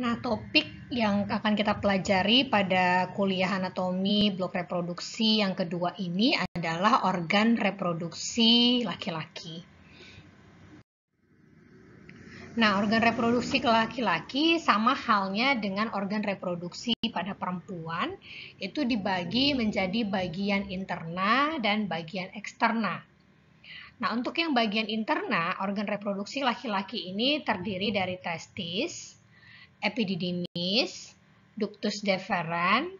Nah, topik yang akan kita pelajari pada kuliah anatomi blok reproduksi yang kedua ini adalah organ reproduksi laki-laki. Nah, organ reproduksi laki-laki sama halnya dengan organ reproduksi pada perempuan, itu dibagi menjadi bagian interna dan bagian eksterna. Nah, untuk yang bagian interna, organ reproduksi laki-laki ini terdiri dari testis, epididymis, ductus deferens,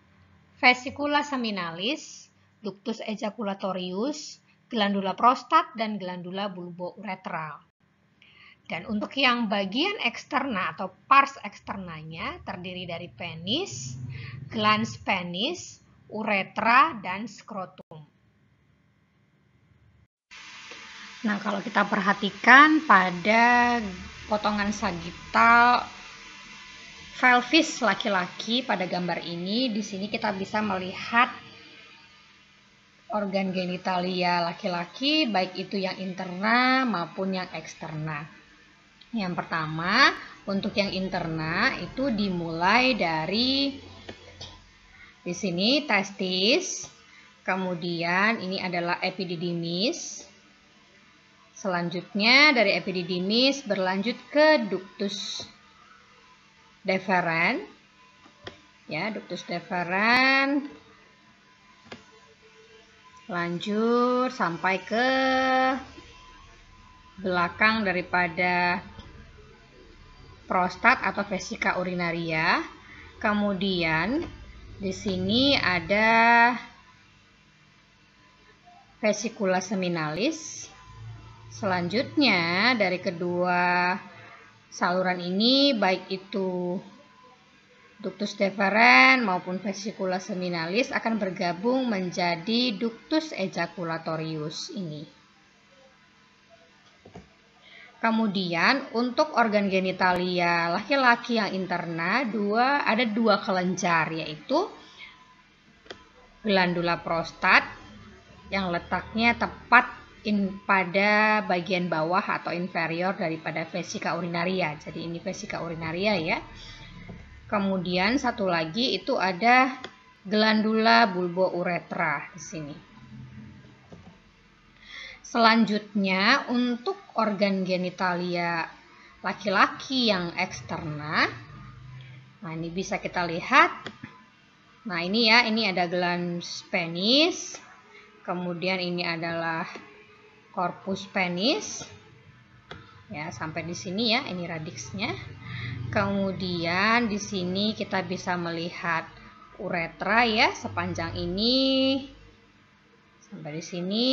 vesicula seminalis, ductus ejaculatorius, glandula prostat, dan glandula bulbo uretral. Dan untuk yang bagian eksterna atau pars eksternanya terdiri dari penis, glans penis, uretra, dan skrotum. Nah, kalau kita perhatikan pada potongan sagital Valvis laki-laki pada gambar ini, di sini kita bisa melihat organ genitalia laki-laki, baik itu yang interna maupun yang eksterna. Yang pertama, untuk yang interna itu dimulai dari di sini testis, kemudian ini adalah epididymis. Selanjutnya dari epididymis berlanjut ke ductus deferent ya ductus deferent lanjut sampai ke belakang daripada prostat atau vesika urinaria kemudian di sini ada vesikula seminalis selanjutnya dari kedua saluran ini baik itu duktus deferen maupun vesikula seminalis akan bergabung menjadi duktus ejaculatorius ini. Kemudian untuk organ genitalia laki-laki yang interna dua ada dua kelenjar yaitu glandula prostat yang letaknya tepat in pada bagian bawah atau inferior daripada vesika urinaria. Jadi ini vesika urinaria ya. Kemudian satu lagi itu ada glandula bulbo uretra di sini. Selanjutnya untuk organ genitalia laki-laki yang eksterna. Nah, ini bisa kita lihat. Nah, ini ya, ini ada glans penis. Kemudian ini adalah corpus penis ya sampai di sini ya ini radiksnya. kemudian di sini kita bisa melihat uretra ya sepanjang ini sampai di sini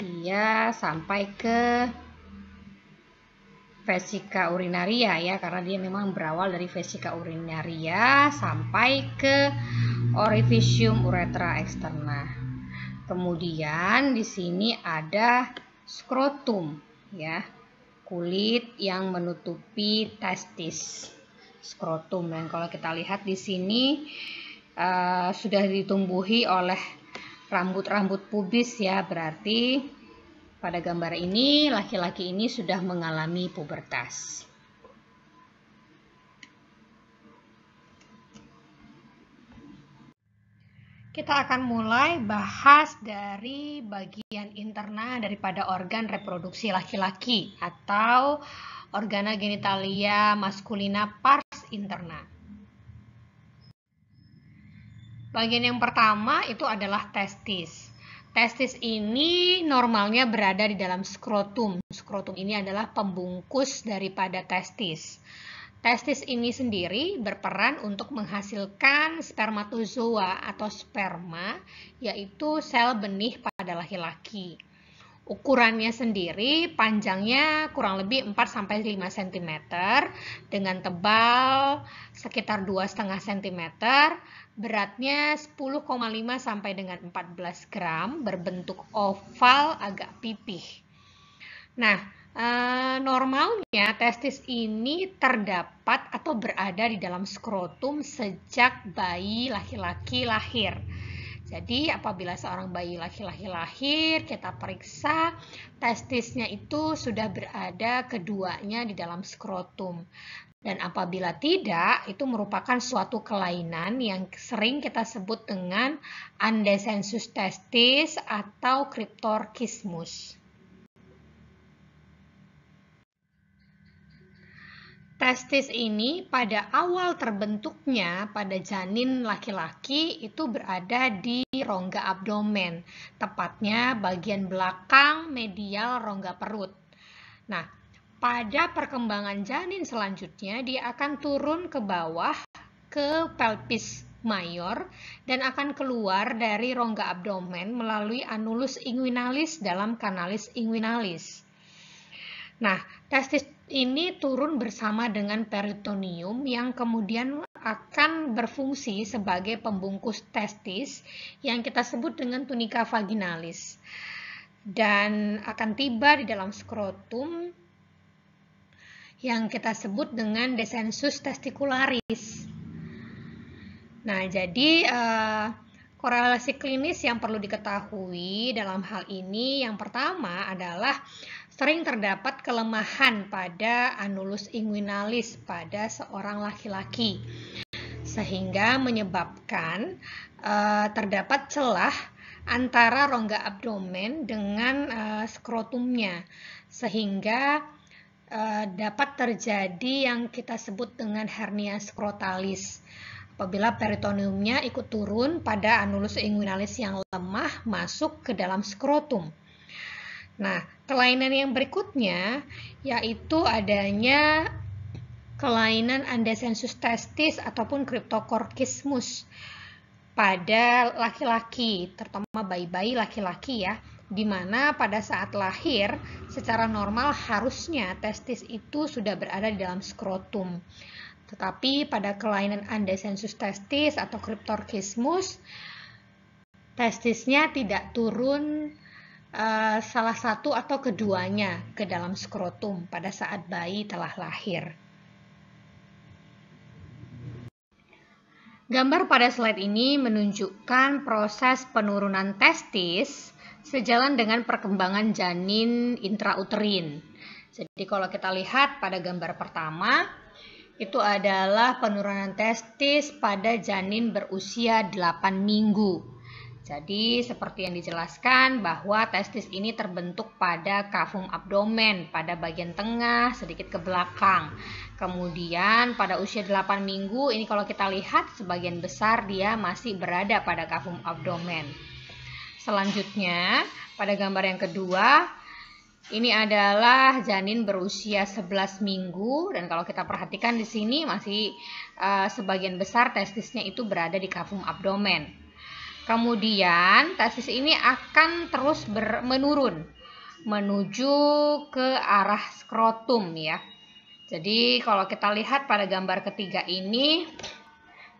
dia sampai ke vesika urinaria ya karena dia memang berawal dari vesika urinaria sampai ke orifisium uretra eksternal Kemudian di sini ada skrotum ya. Kulit yang menutupi testis. Skrotum dan kalau kita lihat di sini uh, sudah ditumbuhi oleh rambut-rambut pubis ya. Berarti pada gambar ini laki-laki ini sudah mengalami pubertas. Kita akan mulai bahas dari bagian interna daripada organ reproduksi laki-laki atau organa genitalia maskulina pars interna. Bagian yang pertama itu adalah testis. Testis ini normalnya berada di dalam skrotum. Skrotum ini adalah pembungkus daripada testis. Testis ini sendiri berperan untuk menghasilkan spermatozoa atau sperma, yaitu sel benih pada laki-laki. Ukurannya sendiri panjangnya kurang lebih 4-5 cm dengan tebal sekitar 2,5 cm, beratnya 10,5 sampai dengan 14 gram, berbentuk oval agak pipih. Nah, eh, normalnya testis ini terdapat atau berada di dalam skrotum sejak bayi laki-laki lahir. Jadi apabila seorang bayi laki-laki lahir, kita periksa testisnya itu sudah berada keduanya di dalam skrotum. Dan apabila tidak, itu merupakan suatu kelainan yang sering kita sebut dengan andesensus testis atau kriptorkismus. Testis ini pada awal terbentuknya pada janin laki-laki itu berada di rongga abdomen, tepatnya bagian belakang medial rongga perut. Nah, pada perkembangan janin selanjutnya dia akan turun ke bawah ke pelvis mayor dan akan keluar dari rongga abdomen melalui anulus inguinalis dalam kanalis inguinalis. Nah, testis ini turun bersama dengan peritoneum yang kemudian akan berfungsi sebagai pembungkus testis yang kita sebut dengan tunika vaginalis dan akan tiba di dalam skrotum yang kita sebut dengan desensus testicularis. Nah, jadi uh, Korelasi klinis yang perlu diketahui dalam hal ini yang pertama adalah sering terdapat kelemahan pada anulus inguinalis pada seorang laki-laki sehingga menyebabkan uh, terdapat celah antara rongga abdomen dengan uh, skrotumnya sehingga uh, dapat terjadi yang kita sebut dengan hernia skrotalis apabila peritoneumnya ikut turun pada anulus inguinalis yang lemah masuk ke dalam skrotum. Nah, kelainan yang berikutnya yaitu adanya kelainan andesensus testis ataupun kriptokorkismus pada laki-laki, terutama bayi-bayi laki-laki ya, di mana pada saat lahir secara normal harusnya testis itu sudah berada di dalam skrotum. Tetapi pada kelainan sensus testis atau kriptorkismus, testisnya tidak turun uh, salah satu atau keduanya ke dalam skrotum pada saat bayi telah lahir. Gambar pada slide ini menunjukkan proses penurunan testis sejalan dengan perkembangan janin intrauterin. Jadi kalau kita lihat pada gambar pertama, itu adalah penurunan testis pada janin berusia 8 minggu. Jadi seperti yang dijelaskan bahwa testis ini terbentuk pada kafum abdomen pada bagian tengah sedikit ke belakang. Kemudian pada usia 8 minggu ini kalau kita lihat sebagian besar dia masih berada pada kafum abdomen. Selanjutnya pada gambar yang kedua ini adalah janin berusia 11 minggu dan kalau kita perhatikan di sini masih uh, sebagian besar testisnya itu berada di kafung abdomen. Kemudian testis ini akan terus ber menurun menuju ke arah skrotum ya. Jadi kalau kita lihat pada gambar ketiga ini,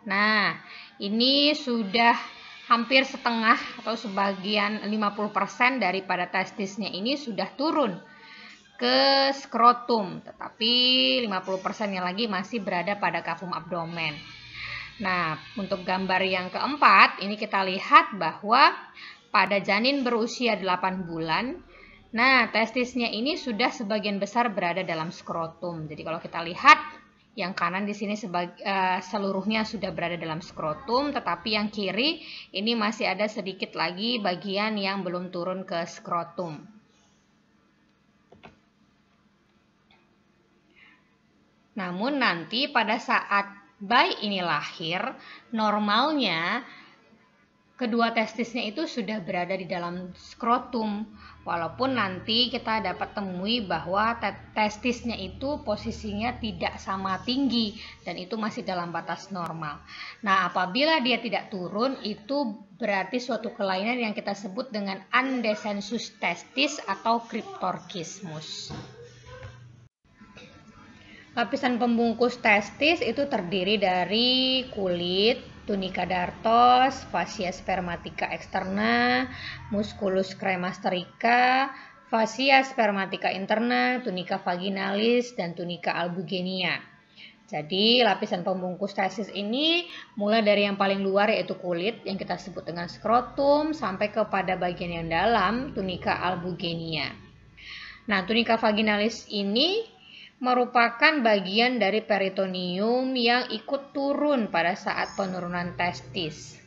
nah ini sudah hampir setengah atau sebagian 50% daripada testisnya ini sudah turun ke skrotum, tetapi 50%-nya lagi masih berada pada kafum abdomen. Nah, untuk gambar yang keempat, ini kita lihat bahwa pada janin berusia 8 bulan, nah testisnya ini sudah sebagian besar berada dalam skrotum. Jadi kalau kita lihat yang kanan di sini sebagai, uh, eh, seluruhnya sudah berada dalam skrotum, tetapi yang kiri ini masih ada sedikit lagi bagian yang belum turun ke skrotum. Namun nanti pada saat bayi ini lahir, normalnya kedua testisnya itu sudah berada di dalam skrotum. Walaupun nanti kita dapat temui bahwa testisnya itu posisinya tidak sama tinggi dan itu masih dalam batas normal. Nah, apabila dia tidak turun itu berarti suatu kelainan yang kita sebut dengan undesensus testis atau kriptorkismus. Lapisan pembungkus testis itu terdiri dari kulit, tunica dartos, fascia spermatica externa, musculus cremasterica, fascia spermatica interna, tunica vaginalis, dan tunica albugenia. Jadi, lapisan pembungkus testis ini mulai dari yang paling luar yaitu kulit yang kita sebut dengan skrotum sampai kepada bagian yang dalam, tunika albugenia. Nah, tunika vaginalis ini merupakan bagian dari peritoneum yang ikut turun pada saat penurunan testis.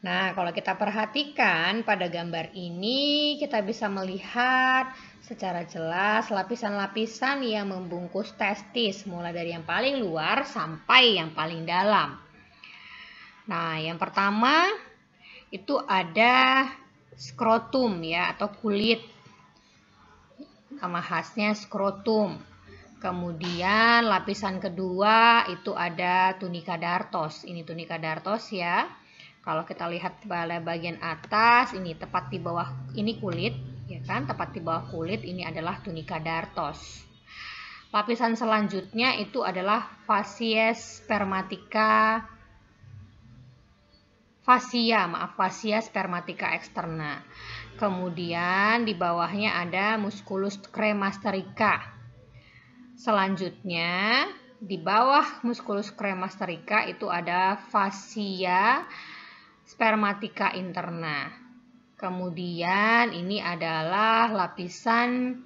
Nah, kalau kita perhatikan pada gambar ini, kita bisa melihat secara jelas lapisan-lapisan yang membungkus testis, mulai dari yang paling luar sampai yang paling dalam. Nah, yang pertama itu ada skrotum ya atau kulit nama khasnya skrotum. Kemudian lapisan kedua itu ada tunika dartos. Ini tunika dartos ya. Kalau kita lihat pada bagian atas, ini tepat di bawah ini kulit, ya kan? Tepat di bawah kulit ini adalah tunika dartos. Lapisan selanjutnya itu adalah fasies spermatica fascia maaf fasia spermatica externa. Kemudian di bawahnya ada musculus cremasterica. Selanjutnya di bawah musculus cremasterica itu ada fascia spermatica interna. Kemudian ini adalah lapisan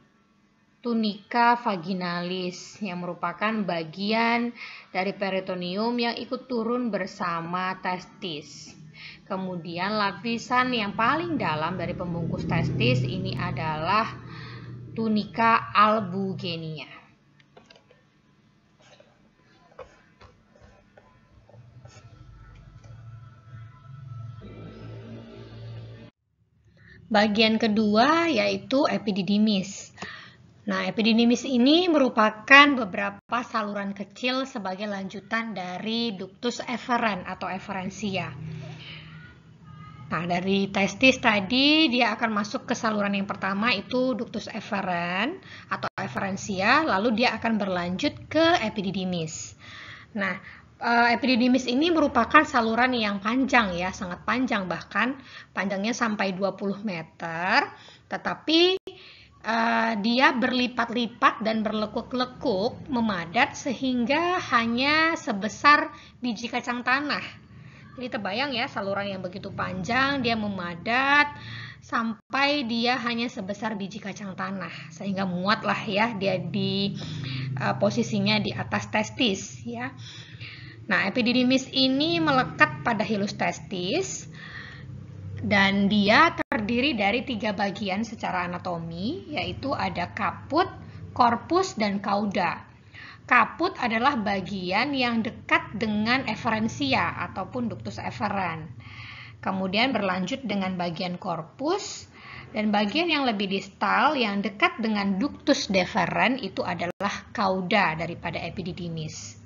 tunica vaginalis yang merupakan bagian dari peritoneum yang ikut turun bersama testis. Kemudian lapisan yang paling dalam dari pembungkus testis ini adalah tunika albugenia. Bagian kedua yaitu epididimis. Nah, epididimis ini merupakan beberapa saluran kecil sebagai lanjutan dari ductus efferent atau eferensia. Nah, dari testis tadi dia akan masuk ke saluran yang pertama itu ductus efferent atau efferensia lalu dia akan berlanjut ke epididymis. Nah, eh, epididymis ini merupakan saluran yang panjang ya, sangat panjang bahkan panjangnya sampai 20 meter, tetapi eh, dia berlipat-lipat dan berlekuk-lekuk memadat sehingga hanya sebesar biji kacang tanah ini terbayang ya saluran yang begitu panjang, dia memadat sampai dia hanya sebesar biji kacang tanah sehingga muatlah ya dia di uh, posisinya di atas testis ya. Nah, epididymis ini melekat pada hilus testis dan dia terdiri dari tiga bagian secara anatomi yaitu ada kaput, korpus dan kauda. Kaput adalah bagian yang dekat dengan efferensia ataupun ductus efferent. Kemudian berlanjut dengan bagian korpus dan bagian yang lebih distal yang dekat dengan ductus deferens itu adalah kauda daripada epididymis.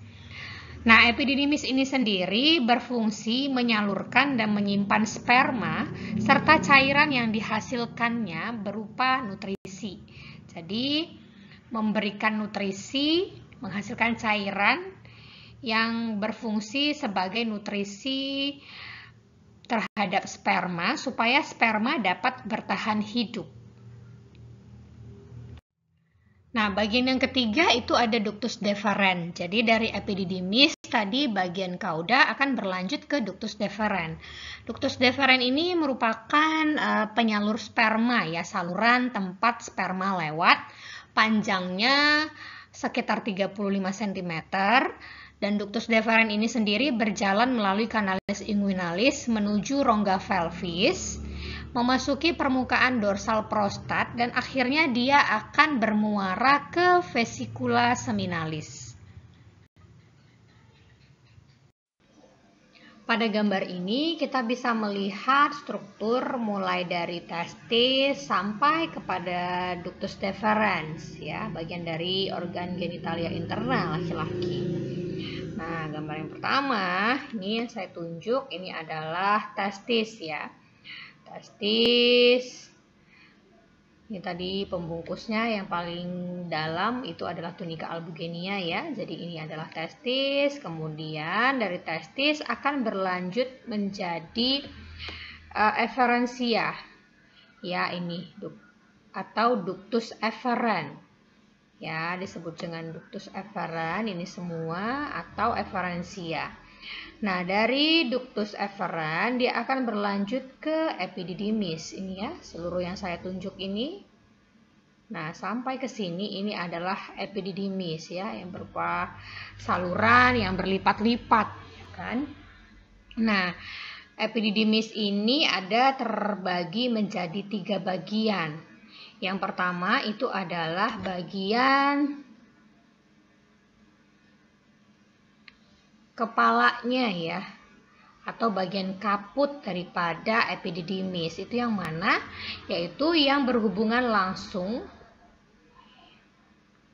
Nah, epididymis ini sendiri berfungsi menyalurkan dan menyimpan sperma serta cairan yang dihasilkannya berupa nutrisi. Jadi, memberikan nutrisi menghasilkan cairan yang berfungsi sebagai nutrisi terhadap sperma supaya sperma dapat bertahan hidup. Nah, bagian yang ketiga itu ada ductus deferens. Jadi dari epididymis tadi bagian kauda akan berlanjut ke ductus deferens. Ductus deferens ini merupakan eh, penyalur sperma ya, saluran tempat sperma lewat. Panjangnya sekitar 35 cm dan ductus deferens ini sendiri berjalan melalui kanalis inguinalis menuju rongga pelvis, memasuki permukaan dorsal prostat dan akhirnya dia akan bermuara ke vesikula seminalis. Pada gambar ini kita bisa melihat struktur mulai dari testis sampai kepada ductus deferens ya, bagian dari organ genitalia internal laki-laki. Nah, gambar yang pertama ini yang saya tunjuk ini adalah testis ya. Testis ini tadi pembungkusnya yang paling dalam itu adalah tunika albugenia ya. Jadi ini adalah testis, kemudian dari testis akan berlanjut menjadi uh, eh, eferensia. Ya, ini duk atau ductus efferent. Ya, disebut dengan ductus efferent ini semua atau efferensia. Nah, dari ductus efferent dia akan berlanjut ke epididymis ini ya, seluruh yang saya tunjuk ini. Nah, sampai ke sini ini adalah epididymis ya, yang berupa saluran yang berlipat-lipat, ya kan? Nah, epididymis ini ada terbagi menjadi tiga bagian. Yang pertama itu adalah bagian kepalanya ya atau bagian kaput daripada epididymis itu yang mana yaitu yang berhubungan langsung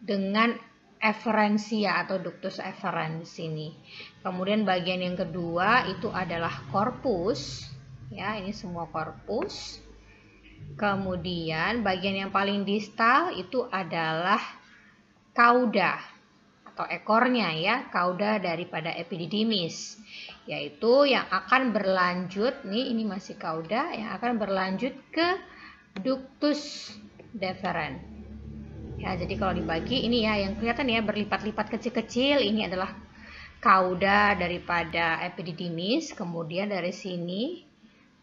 dengan efferensia atau ductus efferens ini. Kemudian bagian yang kedua itu adalah korpus ya, ini semua korpus. Kemudian bagian yang paling distal itu adalah kauda atau ekornya ya, kauda daripada epididymis, yaitu yang akan berlanjut nih ini masih kauda yang akan berlanjut ke ductus deferens. Ya, jadi kalau dibagi ini ya yang kelihatan ya berlipat-lipat kecil-kecil ini adalah kauda daripada epididymis, kemudian dari sini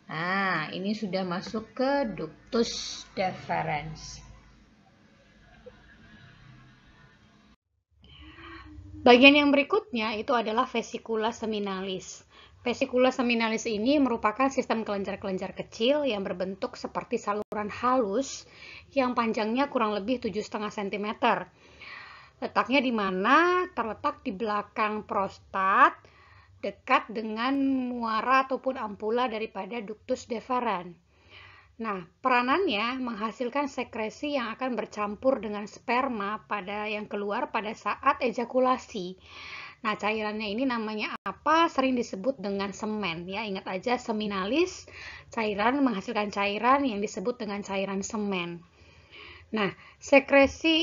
Nah, ini sudah masuk ke ductus deferens. Bagian yang berikutnya itu adalah vesikula seminalis. Vesikula seminalis ini merupakan sistem kelenjar-kelenjar kecil yang berbentuk seperti saluran halus yang panjangnya kurang lebih 7,5 cm. Letaknya di mana? Terletak di belakang prostat, dekat dengan muara ataupun ampula daripada ductus deferens. Nah, peranannya menghasilkan sekresi yang akan bercampur dengan sperma pada yang keluar pada saat ejakulasi. Nah, cairannya ini namanya apa? Sering disebut dengan semen ya. Ingat aja seminalis, cairan menghasilkan cairan yang disebut dengan cairan semen. Nah, sekresi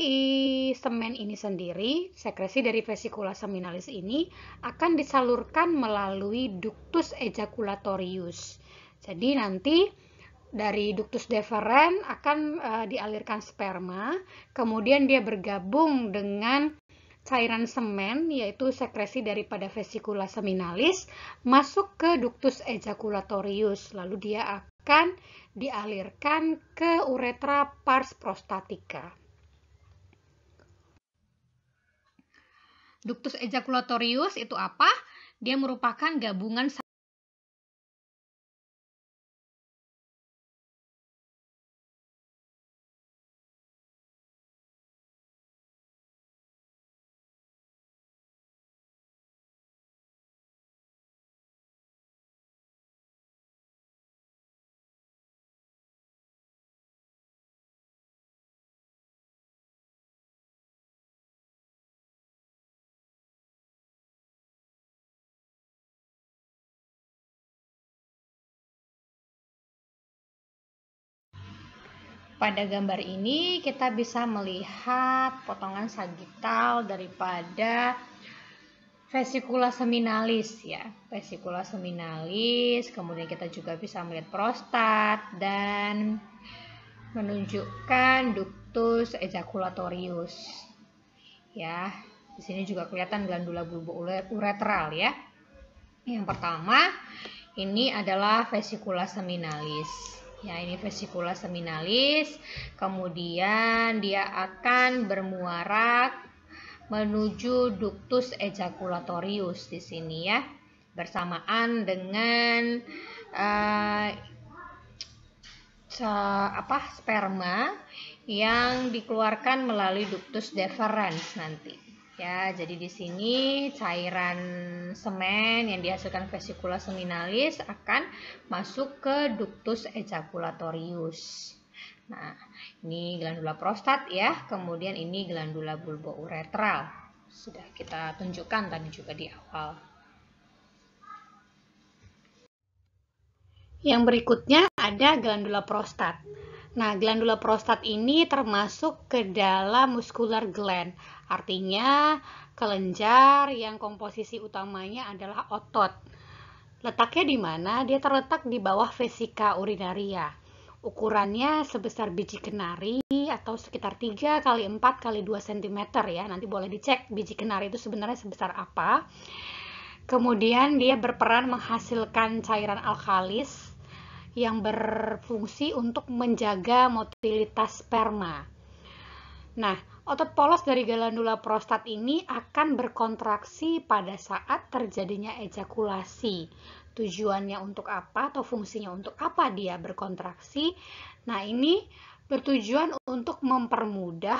semen ini sendiri, sekresi dari vesikula seminalis ini akan disalurkan melalui ductus ejaculatorius. Jadi nanti dari ductus deferens akan uh, dialirkan sperma, kemudian dia bergabung dengan cairan semen yaitu sekresi daripada vesikula seminalis masuk ke ductus ejaculatorius, lalu dia akan dialirkan ke uretra pars prostatica. Ductus ejaculatorius itu apa? Dia merupakan gabungan Pada gambar ini kita bisa melihat potongan sagital daripada vesikula seminalis ya. Vesikula seminalis, kemudian kita juga bisa melihat prostat dan menunjukkan ductus ejaculatorius. Ya, di sini juga kelihatan glandula bulbo uretral ya. Yang pertama, ini adalah vesikula seminalis ya ini vesikula seminalis kemudian dia akan bermuara menuju ductus ejaculatorius di sini ya bersamaan dengan uh, apa sperma yang dikeluarkan melalui ductus deferens nanti Ya, jadi di sini cairan semen yang dihasilkan vesikula seminalis akan masuk ke ductus ejaculatorius. Nah, ini glandula prostat ya, kemudian ini glandula bulbo uretral. Sudah kita tunjukkan tadi juga di awal. Yang berikutnya ada glandula prostat. Nah, glandula prostat ini termasuk ke dalam muscular gland. Artinya, kelenjar yang komposisi utamanya adalah otot. Letaknya di mana? Dia terletak di bawah vesika urinaria. Ukurannya sebesar biji kenari atau sekitar 3 kali 4 kali 2 cm ya. Nanti boleh dicek biji kenari itu sebenarnya sebesar apa. Kemudian dia berperan menghasilkan cairan alkalis yang berfungsi untuk menjaga motilitas sperma. Nah, otot polos dari glandula prostat ini akan berkontraksi pada saat terjadinya ejakulasi. Tujuannya untuk apa atau fungsinya untuk apa dia berkontraksi? Nah, ini bertujuan untuk mempermudah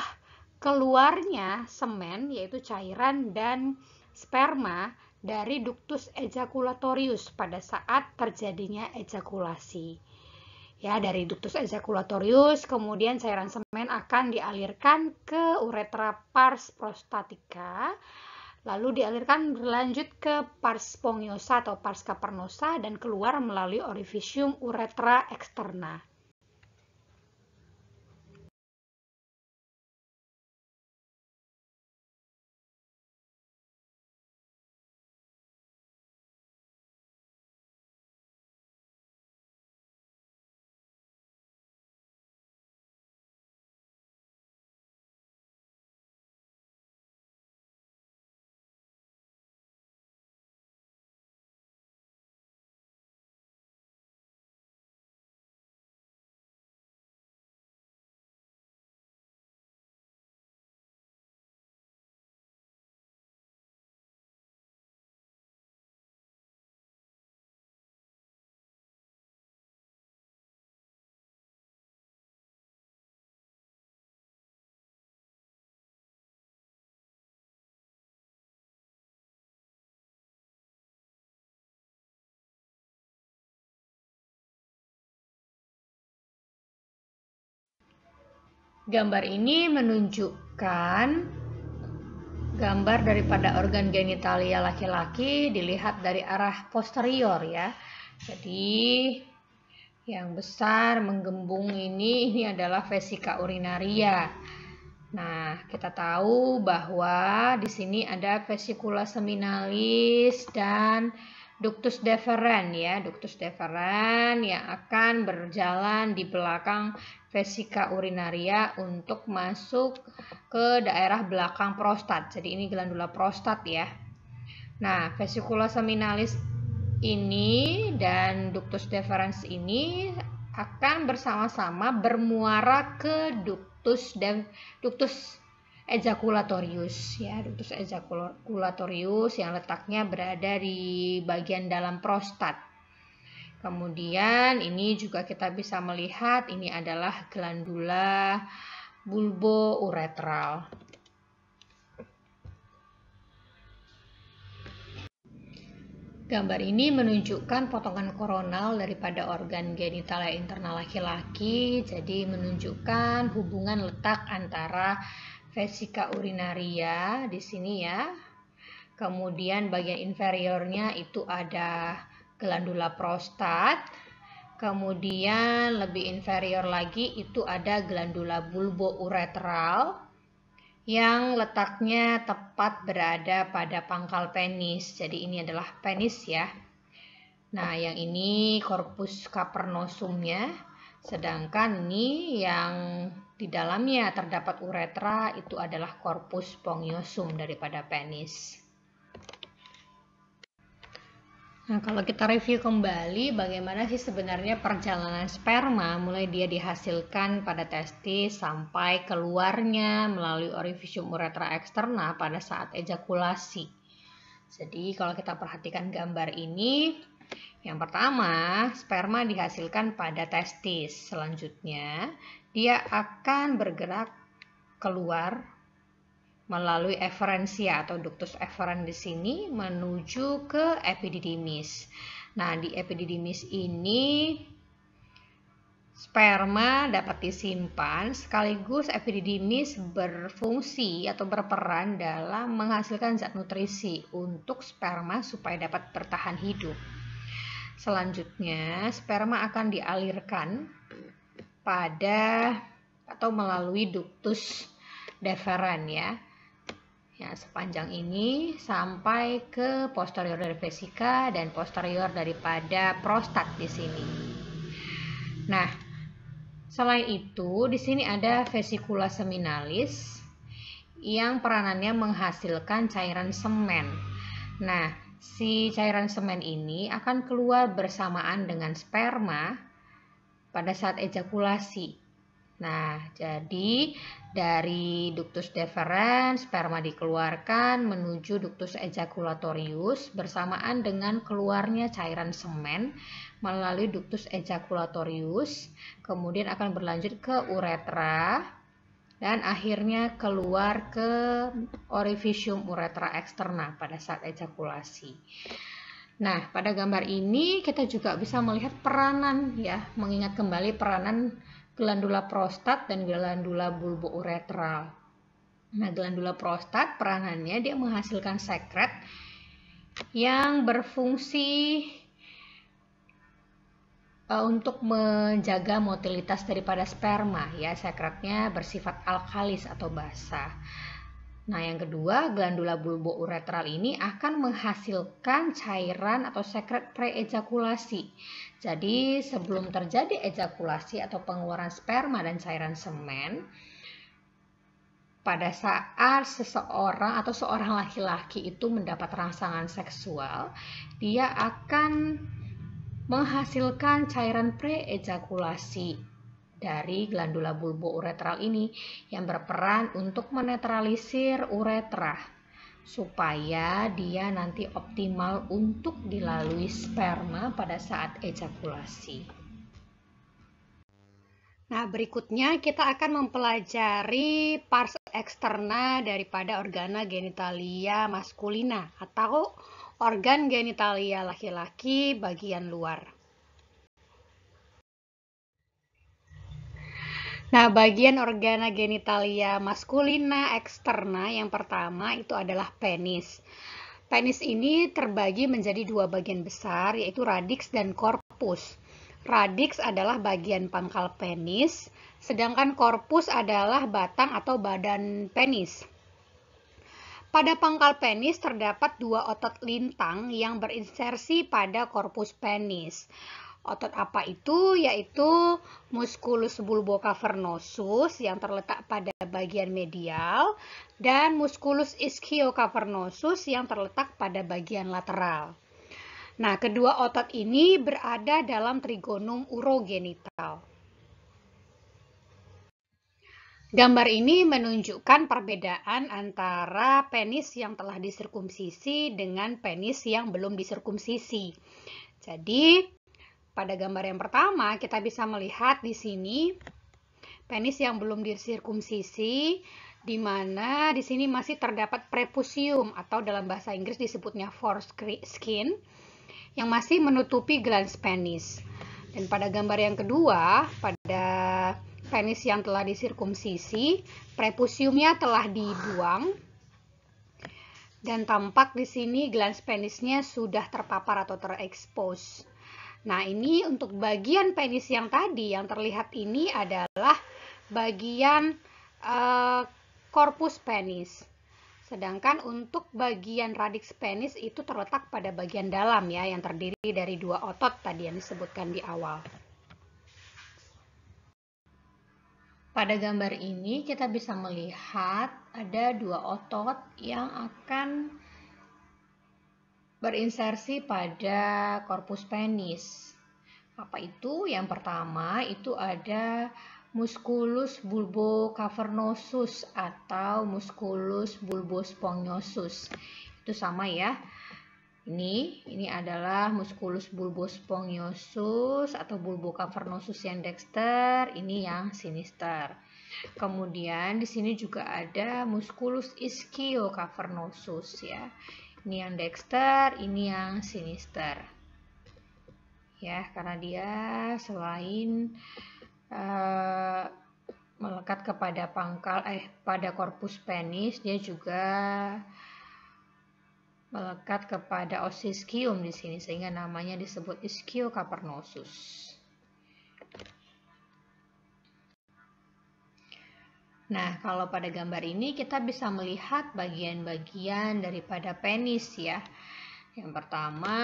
keluarnya semen yaitu cairan dan sperma dari duktus ejakulatorius pada saat terjadinya ejakulasi. Ya, dari duktus ejakulatorius kemudian cairan semen akan dialirkan ke uretra pars prostatica lalu dialirkan berlanjut ke pars pongiosa atau pars cavernosa dan keluar melalui orifisium uretra eksterna. Gambar ini menunjukkan gambar daripada organ genitalia laki-laki dilihat dari arah posterior ya. Jadi yang besar menggembung ini ini adalah vesika urinaria. Nah, kita tahu bahwa di sini ada vesikula seminalis dan ductus deferens ya, ductus deferens yang akan berjalan di belakang vesika urinaria untuk masuk ke daerah belakang prostat. Jadi ini glandula prostat ya. Nah, vesikula seminalis ini dan ductus deferens ini akan bersama-sama bermuara ke ductus dan ductus ejaculatorius ya, ductus ejaculatorius yang letaknya berada di bagian dalam prostat. Kemudian ini juga kita bisa melihat ini adalah glandula bulbo uretral. Gambar ini menunjukkan potongan koronal daripada organ genital internal laki-laki, jadi menunjukkan hubungan letak antara vesika urinaria di sini ya. Kemudian bagian inferiornya itu ada glandula prostat. Kemudian lebih inferior lagi itu ada glandula bulbo uretral yang letaknya tepat berada pada pangkal penis. Jadi ini adalah penis ya. Nah, yang ini korpus kapernosumnya. sedangkan ini yang di dalamnya terdapat uretra itu adalah korpus spongiosum daripada penis. Nah, kalau kita review kembali bagaimana sih sebenarnya perjalanan sperma mulai dia dihasilkan pada testis sampai keluarnya melalui orifisium uretra eksterna pada saat ejakulasi. Jadi, kalau kita perhatikan gambar ini, yang pertama, sperma dihasilkan pada testis. Selanjutnya, dia akan bergerak keluar melalui eferensia atau ductus eferen di sini menuju ke epididymis. Nah, di epididymis ini sperma dapat disimpan sekaligus epididymis berfungsi atau berperan dalam menghasilkan zat nutrisi untuk sperma supaya dapat bertahan hidup. Selanjutnya, sperma akan dialirkan pada atau melalui ductus deferen ya ya sepanjang ini sampai ke posterior dari vesika dan posterior daripada prostat di sini. Nah, selain itu di sini ada vesikula seminalis yang peranannya menghasilkan cairan semen. Nah, si cairan semen ini akan keluar bersamaan dengan sperma pada saat ejakulasi. Nah, jadi dari ductus deferens sperma dikeluarkan menuju ductus ejaculatorius bersamaan dengan keluarnya cairan semen melalui ductus ejaculatorius, kemudian akan berlanjut ke uretra dan akhirnya keluar ke orifisium uretra eksterna pada saat ejakulasi. Nah, pada gambar ini kita juga bisa melihat peranan ya, mengingat kembali peranan glandula prostat dan glandula bulbo uretral. Nah, glandula prostat peranannya dia menghasilkan sekret yang berfungsi eh, untuk menjaga motilitas daripada sperma ya sekretnya bersifat alkalis atau basah. Nah, yang kedua, glandula bulbo uretral ini akan menghasilkan cairan atau sekret preejakulasi. Jadi sebelum terjadi ejakulasi atau pengeluaran sperma dan cairan semen, pada saat seseorang atau seorang laki-laki itu mendapat rangsangan seksual, dia akan menghasilkan cairan pre-ejakulasi dari glandula bulbo uretral ini yang berperan untuk menetralisir uretra supaya dia nanti optimal untuk dilalui sperma pada saat ejakulasi. Nah, berikutnya kita akan mempelajari pars eksterna daripada organa genitalia maskulina atau organ genitalia laki-laki bagian luar. Nah, bagian organa genitalia maskulina eksterna yang pertama itu adalah penis. Penis ini terbagi menjadi dua bagian besar, yaitu radix dan korpus. Radix adalah bagian pangkal penis, sedangkan korpus adalah batang atau badan penis. Pada pangkal penis terdapat dua otot lintang yang berinsersi pada korpus penis. Otot apa itu? Yaitu musculus bulbocavernosus yang terletak pada bagian medial dan musculus ischiocavernosus yang terletak pada bagian lateral. Nah, kedua otot ini berada dalam trigonum urogenital. Gambar ini menunjukkan perbedaan antara penis yang telah disirkumsisi dengan penis yang belum disirkumsisi. Jadi, pada gambar yang pertama, kita bisa melihat di sini penis yang belum disirkumsisi, di mana di sini masih terdapat prepusium atau dalam bahasa Inggris disebutnya foreskin yang masih menutupi glans penis. Dan pada gambar yang kedua, pada penis yang telah disirkumsisi, prepusiumnya telah dibuang dan tampak di sini glans penisnya sudah terpapar atau terekspos. Nah, ini untuk bagian penis yang tadi yang terlihat ini adalah bagian eh, korpus penis. Sedangkan untuk bagian radix penis itu terletak pada bagian dalam ya yang terdiri dari dua otot tadi yang disebutkan di awal. Pada gambar ini kita bisa melihat ada dua otot yang akan berinsersi pada korpus penis. Apa itu? Yang pertama itu ada musculus bulbo cavernosus atau musculus bulbospongiosus. Itu sama ya. Ini, ini adalah musculus bulbospongiosus atau bulbo cavernosus yang dexter, ini yang sinister. Kemudian di sini juga ada musculus ischio cavernosus ya ini yang Dexter, ini yang Sinister. Ya, karena dia selain uh, melekat kepada pangkal eh pada korpus penis, dia juga melekat kepada osiskium di sini sehingga namanya disebut ischio cavernosus. Nah, kalau pada gambar ini kita bisa melihat bagian-bagian daripada penis ya. Yang pertama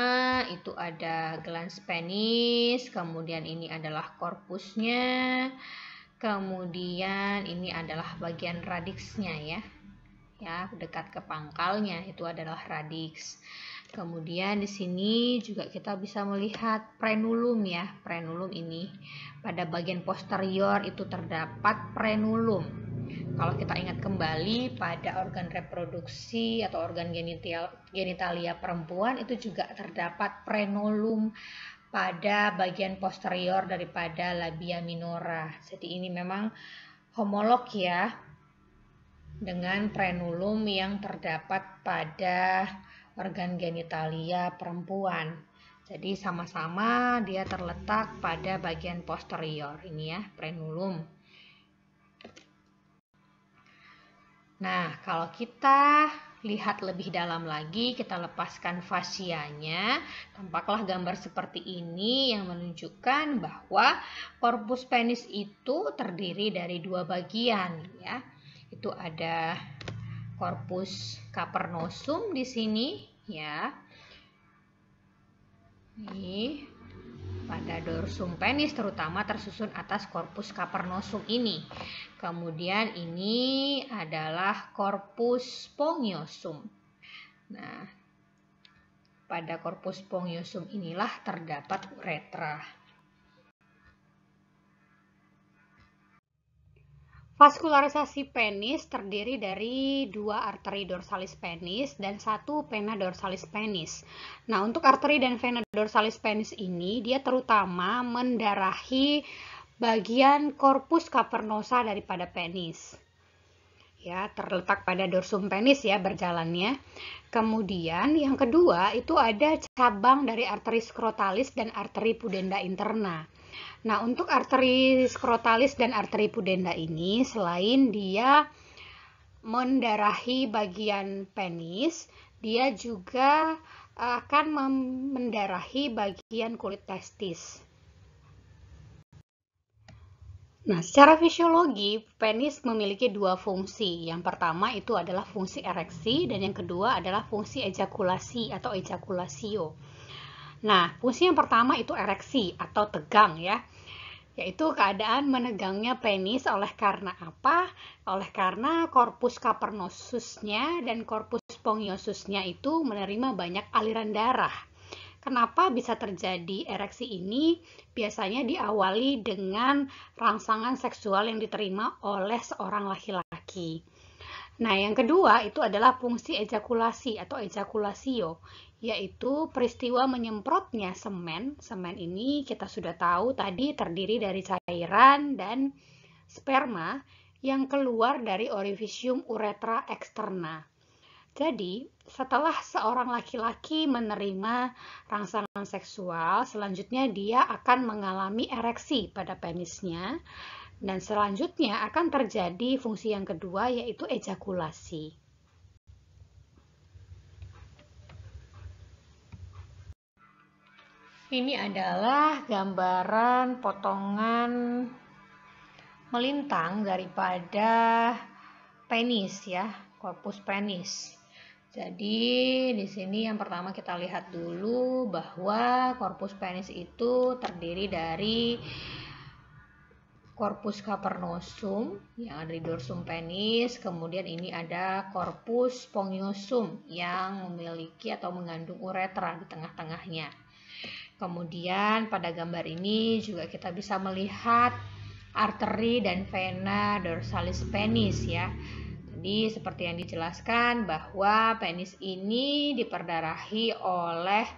itu ada glans penis, kemudian ini adalah korpusnya, kemudian ini adalah bagian radiksnya ya. Ya, dekat ke pangkalnya itu adalah radiks. Kemudian di sini juga kita bisa melihat prenulum ya, prenulum ini. Pada bagian posterior itu terdapat prenulum kalau kita ingat kembali pada organ reproduksi atau organ genital genitalia perempuan itu juga terdapat prenolum pada bagian posterior daripada labia minora. Jadi ini memang homolog ya dengan prenulum yang terdapat pada organ genitalia perempuan. Jadi sama-sama dia terletak pada bagian posterior ini ya, prenulum. Nah, kalau kita lihat lebih dalam lagi, kita lepaskan fasianya. Tampaklah gambar seperti ini yang menunjukkan bahwa korpus penis itu terdiri dari dua bagian ya. Itu ada korpus cavernosum di sini ya. Ini pada dorsum penis terutama tersusun atas korpus cavernosum ini. Kemudian ini adalah korpus spongiosum. Nah, pada korpus spongiosum inilah terdapat uretra. Vaskularisasi penis terdiri dari dua arteri dorsalis penis dan satu vena dorsalis penis. Nah, untuk arteri dan vena dorsalis penis ini, dia terutama mendarahi bagian korpus cavernosa daripada penis. Ya, terletak pada dorsum penis ya berjalannya. Kemudian yang kedua itu ada cabang dari arteri skrotalis dan arteri pudenda interna. Nah, untuk arteri skrotalis dan arteri pudenda ini selain dia mendarahi bagian penis, dia juga akan mendarahi bagian kulit testis. Nah, secara fisiologi, penis memiliki dua fungsi. Yang pertama itu adalah fungsi ereksi dan yang kedua adalah fungsi ejakulasi atau ejakulasio. Nah, fungsi yang pertama itu ereksi atau tegang ya. Yaitu keadaan menegangnya penis oleh karena apa? Oleh karena korpus kapernosusnya dan korpus pongiosusnya itu menerima banyak aliran darah Kenapa bisa terjadi ereksi ini? Biasanya diawali dengan rangsangan seksual yang diterima oleh seorang laki-laki. Nah, yang kedua itu adalah fungsi ejakulasi atau ejakulasio, yaitu peristiwa menyemprotnya semen. Semen ini kita sudah tahu tadi terdiri dari cairan dan sperma yang keluar dari orifisium uretra eksterna. Jadi, setelah seorang laki-laki menerima rangsangan seksual, selanjutnya dia akan mengalami ereksi pada penisnya dan selanjutnya akan terjadi fungsi yang kedua yaitu ejakulasi. Ini adalah gambaran potongan melintang daripada penis ya, korpus penis. Jadi di sini yang pertama kita lihat dulu bahwa korpus penis itu terdiri dari korpus cavernosum yang ada di dorsum penis, kemudian ini ada korpus spongiosum yang memiliki atau mengandung uretra di tengah-tengahnya. Kemudian pada gambar ini juga kita bisa melihat arteri dan vena dorsalis penis ya. Jadi seperti yang dijelaskan bahwa penis ini diperdarahi oleh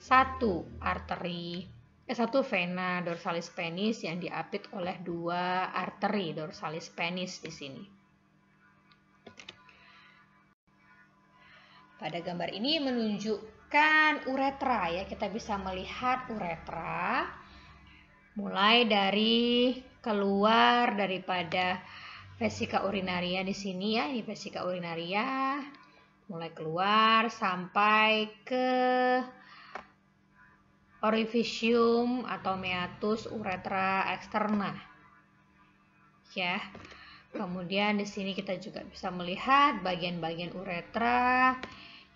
satu arteri eh, satu vena dorsalis penis yang diapit oleh dua arteri dorsalis penis di sini. Pada gambar ini menunjukkan uretra ya, kita bisa melihat uretra mulai dari keluar daripada vesika urinaria di sini ya. Ini vesika urinaria mulai keluar sampai ke orificium atau meatus uretra eksterna. Ya. Kemudian di sini kita juga bisa melihat bagian-bagian uretra.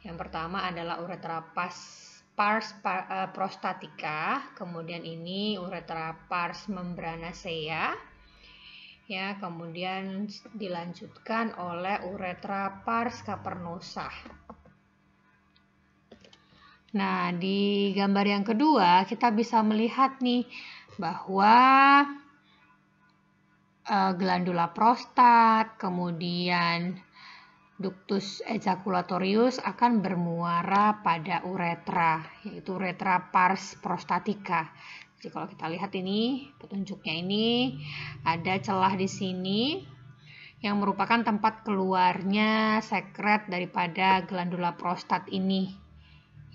Yang pertama adalah uretra pas pars par, eh, kemudian ini uretra pars membranacea ya kemudian dilanjutkan oleh uretra pars capernosa. Nah, di gambar yang kedua kita bisa melihat nih bahwa e, glandula prostat, kemudian ductus ejaculatorius akan bermuara pada uretra, yaitu uretra pars prostatica. Jadi kalau kita lihat ini petunjuknya ini ada celah di sini yang merupakan tempat keluarnya sekret daripada glandula prostat ini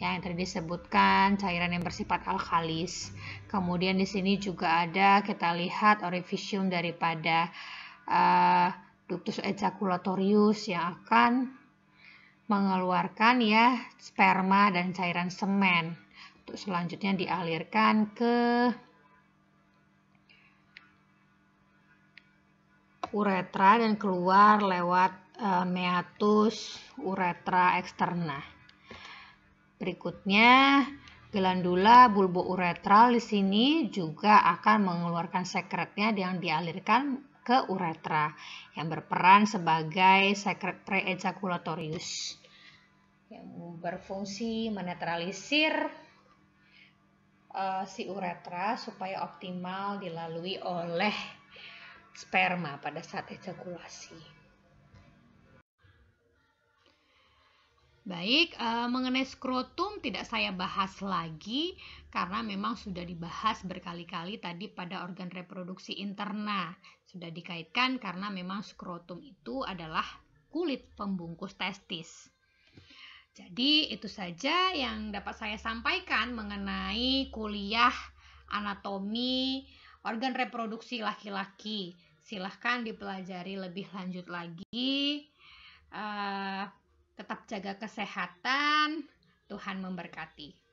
ya, yang tadi disebutkan cairan yang bersifat alkalis. Kemudian di sini juga ada kita lihat orificium daripada uh, ductus ejaculatorius yang akan mengeluarkan ya sperma dan cairan semen untuk selanjutnya dialirkan ke uretra dan keluar lewat e, meatus uretra eksterna. Berikutnya glandula bulbouretral di sini juga akan mengeluarkan sekretnya yang dialirkan ke uretra yang berperan sebagai sekret preejakulatorius yang berfungsi menetralisir uh, si uretra supaya optimal dilalui oleh sperma pada saat ejakulasi. Baik, eh, mengenai skrotum tidak saya bahas lagi karena memang sudah dibahas berkali-kali tadi pada organ reproduksi interna. Sudah dikaitkan karena memang skrotum itu adalah kulit pembungkus testis. Jadi itu saja yang dapat saya sampaikan mengenai kuliah anatomi organ reproduksi laki-laki. Silahkan dipelajari lebih lanjut lagi. Uh, tetap jaga kesehatan. Tuhan memberkati.